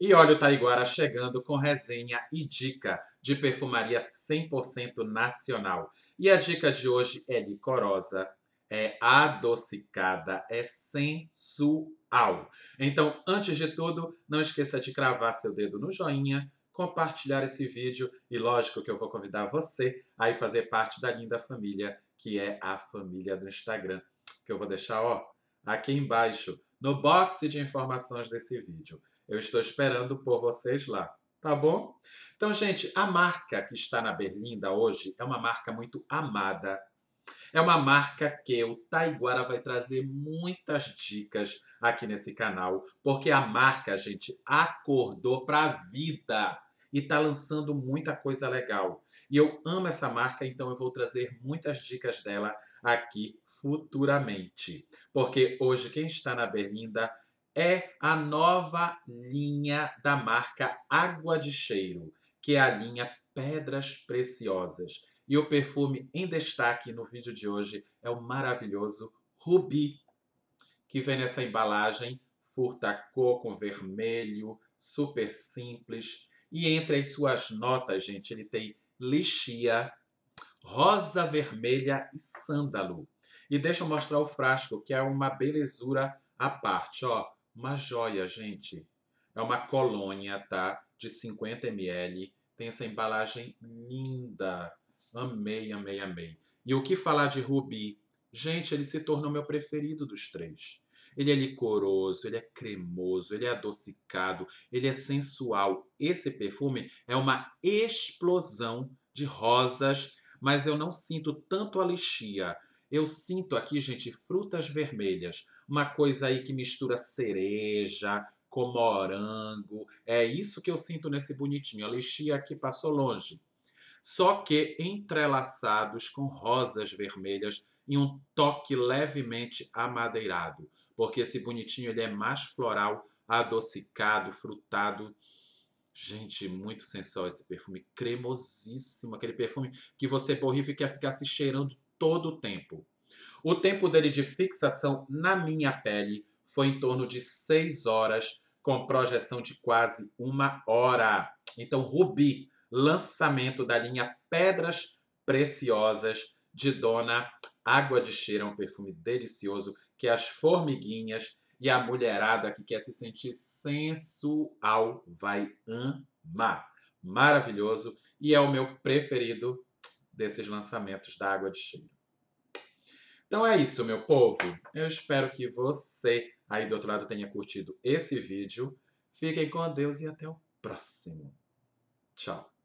E olha o Taiguara chegando com resenha e dica de perfumaria 100% nacional. E a dica de hoje é licorosa, é adocicada, é sensual. Então, antes de tudo, não esqueça de cravar seu dedo no joinha, compartilhar esse vídeo e lógico que eu vou convidar você a ir fazer parte da linda família que é a família do Instagram, que eu vou deixar, ó, aqui embaixo no box de informações desse vídeo. Eu estou esperando por vocês lá, tá bom? Então, gente, a marca que está na Berlinda hoje é uma marca muito amada. É uma marca que o Taiguara vai trazer muitas dicas aqui nesse canal, porque a marca, gente, acordou para a vida e tá lançando muita coisa legal. E eu amo essa marca, então eu vou trazer muitas dicas dela aqui futuramente. Porque hoje quem está na Berlinda é a nova linha da marca Água de Cheiro, que é a linha Pedras Preciosas. E o perfume em destaque no vídeo de hoje é o maravilhoso Rubi, que vem nessa embalagem furta com vermelho, super simples, e entre as suas notas, gente, ele tem lixia, rosa vermelha e sândalo. E deixa eu mostrar o frasco, que é uma belezura à parte, ó. Uma joia, gente. É uma colônia, tá? De 50 ml. Tem essa embalagem linda. Amei, amei, amei. E o que falar de Rubi? Gente, ele se tornou meu preferido dos três. Ele é licoroso, ele é cremoso, ele é adocicado, ele é sensual. Esse perfume é uma explosão de rosas, mas eu não sinto tanto alixia. Eu sinto aqui, gente, frutas vermelhas, uma coisa aí que mistura cereja com morango. É isso que eu sinto nesse bonitinho. A lixia aqui passou longe só que entrelaçados com rosas vermelhas e um toque levemente amadeirado, porque esse bonitinho ele é mais floral, adocicado, frutado. Gente, muito sensual esse perfume, cremosíssimo, aquele perfume que você borrifa e quer ficar se cheirando todo o tempo. O tempo dele de fixação na minha pele foi em torno de 6 horas, com projeção de quase uma hora. Então, Rubi, lançamento da linha Pedras Preciosas de Dona Água de Cheiro, é um perfume delicioso que as formiguinhas e a mulherada que quer se sentir sensual vai amar. Maravilhoso e é o meu preferido desses lançamentos da Água de Cheiro. Então é isso, meu povo. Eu espero que você aí do outro lado tenha curtido esse vídeo. Fiquem com Deus e até o próximo. Tchau.